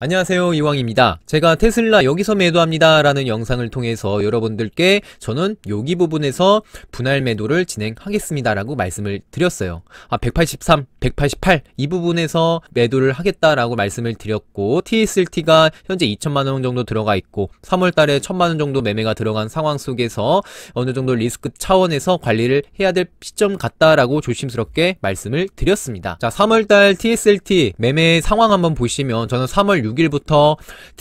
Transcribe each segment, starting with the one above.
안녕하세요 이왕입니다. 제가 테슬라 여기서 매도합니다 라는 영상을 통해서 여러분들께 저는 여기 부분에서 분할 매도를 진행하겠습니다 라고 말씀을 드렸어요. 아 183, 188 이 부분에서 매도를 하겠다라고 말씀을 드렸고 TSLT가 현재 2천만원 정도 들어가 있고 3월달에 1천만원 정도 매매가 들어간 상황 속에서 어느 정도 리스크 차원에서 관리를 해야 될 시점 같다라고 조심스럽게 말씀을 드렸습니다. 자 3월달 TSLT 매매 상황 한번 보시면 저는 3월 6일부터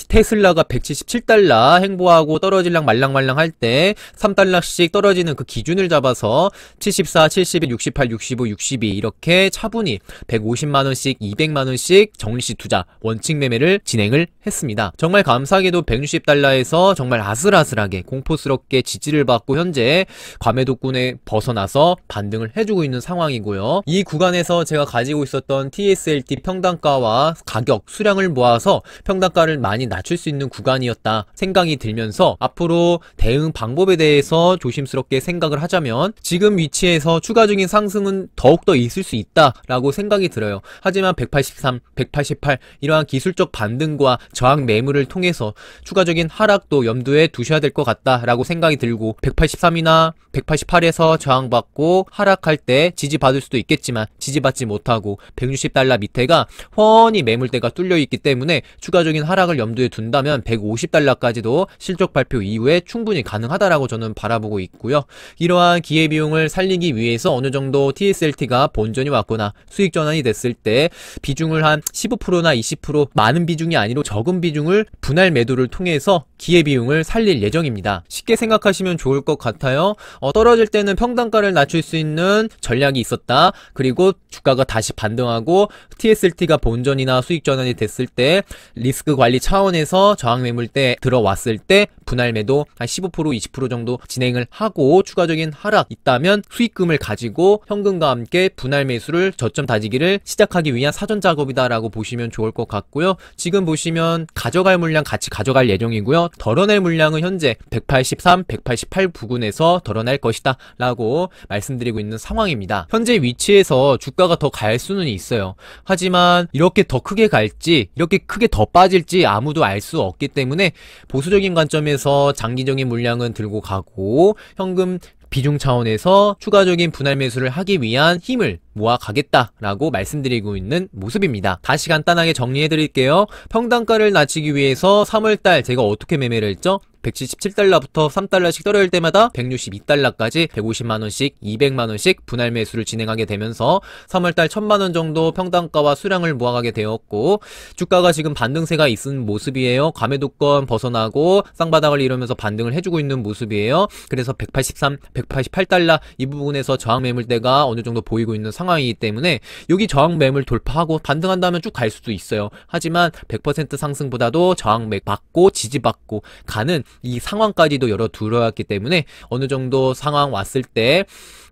테슬라가 177달러 행보하고 떨어질랑 말랑말랑 할때 3달러씩 떨어지는 그 기준을 잡아서 74, 71, 68, 65, 62 이렇게 차분히 150만원씩, 200만원씩 정시 리 투자, 원칙 매매를 진행을 했습니다. 정말 감사하게도 160달러에서 정말 아슬아슬하게 공포스럽게 지지를 받고 현재 과매도군에 벗어나서 반등을 해주고 있는 상황이고요. 이 구간에서 제가 가지고 있었던 TSLT 평단가와 가격, 수량을 모아서 평단가를 많이 낮출 수 있는 구간이었다 생각이 들면서 앞으로 대응 방법에 대해서 조심스럽게 생각을 하자면 지금 위치에서 추가적인 상승은 더욱더 있을 수 있다라고 생각이 들어요. 하지만 183, 188 이러한 기술적 반등과 저항 매물을 통해서 추가적인 하락도 염두에 두셔야 될 것 같다라고 생각이 들고 183이나 188에서 저항받고 하락할 때 지지받을 수도 있겠지만 지지받지 못하고 160달러 밑에가 훤히 매물대가 뚫려 있기 때문에 추가적인 하락을 염두에 둔다면 150달러까지도 실적 발표 이후에 충분히 가능하다라고 저는 바라보고 있고요. 이러한 기회비용을 살리기 위해서 어느 정도 TSLT가 본전이 왔거나 수익 전환이 됐을 때 비중을 한 15%나 20% 많은 비중이 아니로 적은 비중을 분할 매도를 통해서 기회비용을 살릴 예정입니다. 쉽게 생각하시면 좋을 것 같아요. 어, 떨어질 때는 평단가를 낮출 수 있는 전략이 있었다. 그리고 주가가 다시 반등하고 TSLT가 본전이나 수익 전환이 됐을 때 리스크 관리 차원에서 저항 매물때 들어왔을 때 분할 매도 한 15% 20% 정도 진행을 하고 추가적인 하락 있다면 수익금을 가지고 현금과 함께 분할 매수를 저점 다지기를 시작하기 위한 사전 작업이다라고 보시면 좋을 것 같고요. 지금 보시면 가져갈 물량 같이 가져갈 예정이고요. 덜어낼 물량은 현재 183, 188 부근에서 덜어낼 것이다 라고 말씀드리고 있는 상황입니다. 현재 위치에서 주가가 더 갈 수는 있어요. 하지만 이렇게 더 크게 갈지 이렇게 크게 어떻게 더 빠질지 아무도 알 수 없기 때문에 보수적인 관점에서 장기적인 물량은 들고 가고 현금 비중 차원에서 추가적인 분할 매수를 하기 위한 힘을 모아 가겠다라고 말씀드리고 있는 모습입니다. 다시 간단하게 정리해 드릴게요. 평단가를 낮추기 위해서 3월달 제가 어떻게 매매를 했죠? 177달러부터 3달러씩 떨어질 때마다 162달러까지 150만원씩 200만원씩 분할 매수를 진행하게 되면서 3월달 1000만원 정도 평당가와 수량을 모아가게 되었고 주가가 지금 반등세가 있은 모습이에요. 감매도권 벗어나고 쌍바닥을 이루면서 반등을 해주고 있는 모습이에요. 그래서 183, 188달러 이 부분에서 저항 매물대가 어느 정도 보이고 있는 상황이기 때문에 여기 저항 매물 돌파하고 반등한다면 쭉 갈 수도 있어요. 하지만 100% 상승보다도 저항 매 받고 지지받고 가는 이 상황까지도 열어 두려왔기 때문에 어느 정도 상황 왔을 때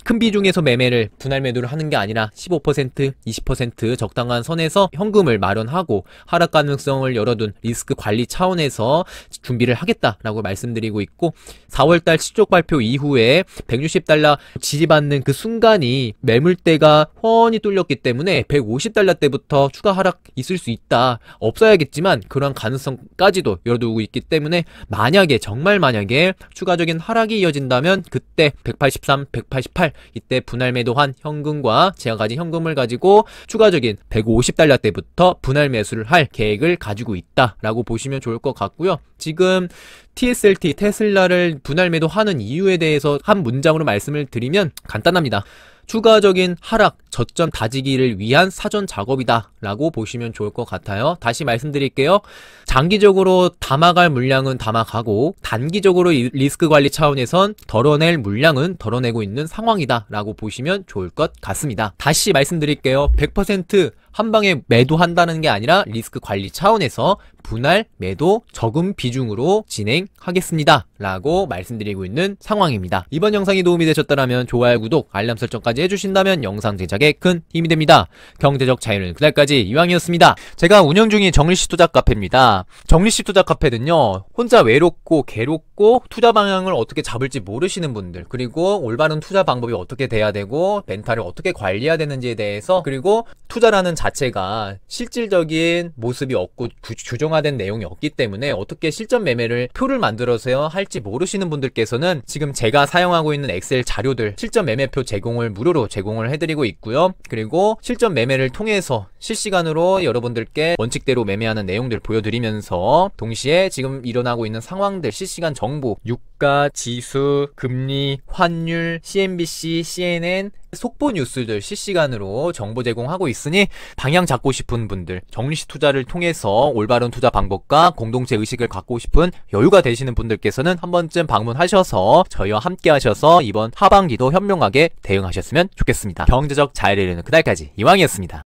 큰 비중에서 매매를 분할 매도를 하는 게 아니라 15% 20% 적당한 선에서 현금을 마련하고 하락 가능성을 열어둔 리스크 관리 차원에서 준비를 하겠다라고 말씀드리고 있고 4월달 실적 발표 이후에 160달러 지지받는 그 순간이 매물대가 훤히 뚫렸기 때문에 150달러 때부터 추가 하락 있을 수 있다 없어야겠지만 그런 가능성까지도 열어두고 있기 때문에 만약에 정말 만약에 추가적인 하락이 이어진다면 그때 183, 188 이때 분할 매도한 현금과 제가 가진 현금을 가지고 추가적인 150달러 때부터 분할 매수를 할 계획을 가지고 있다라고 보시면 좋을 것 같고요. 지금 TSLT 테슬라를 분할 매도하는 이유에 대해서 한 문장으로 말씀을 드리면 간단합니다. 추가적인 하락, 저점 다지기를 위한 사전 작업이다 라고 보시면 좋을 것 같아요. 다시 말씀드릴게요. 장기적으로 담아갈 물량은 담아가고 단기적으로 리스크 관리 차원에선 덜어낼 물량은 덜어내고 있는 상황이다 라고 보시면 좋을 것 같습니다. 다시 말씀드릴게요. 100%한 방에 매도한다는 게 아니라 리스크 관리 차원에서 분할 매도 적은 비중으로 진행하겠습니다. 라고 말씀드리고 있는 상황입니다. 이번 영상이 도움이 되셨다면 좋아요, 구독, 알람 설정까지 해주신다면 영상 제작에 큰 힘이 됩니다. 경제적 자유는 그날까지 이왕이었습니다. 제가 운영 중인 정리시 투자 카페입니다. 정리시 투자 카페는요. 혼자 외롭고 괴롭고 투자 방향을 어떻게 잡을지 모르시는 분들 그리고 올바른 투자 방법이 어떻게 돼야 되고 멘탈을 어떻게 관리해야 되는지에 대해서 그리고 투자라는 자체가 실질적인 모습이 없고 규정화된 내용이 없기 때문에 어떻게 실전 매매를 표를 만들어서 할지 모르시는 분들께서는 지금 제가 사용하고 있는 엑셀 자료들 실전 매매표 제공을 무료로 제공을 해드리고 있고요. 그리고 실전 매매를 통해서 실시간으로 여러분들께 원칙대로 매매하는 내용들 보여드리면서 동시에 지금 일어나고 있는 상황들 실시간 정보 6 주가, 지수, 금리, 환율, CNBC, CNN, 속보 뉴스들 실시간으로 정보 제공하고 있으니 방향 잡고 싶은 분들, 정리식 투자를 통해서 올바른 투자 방법과 공동체 의식을 갖고 싶은 여유가 되시는 분들께서는 한 번쯤 방문하셔서 저희와 함께 하셔서 이번 하반기도 현명하게 대응하셨으면 좋겠습니다. 경제적 자유를 이루는 그날까지 이왕이었습니다.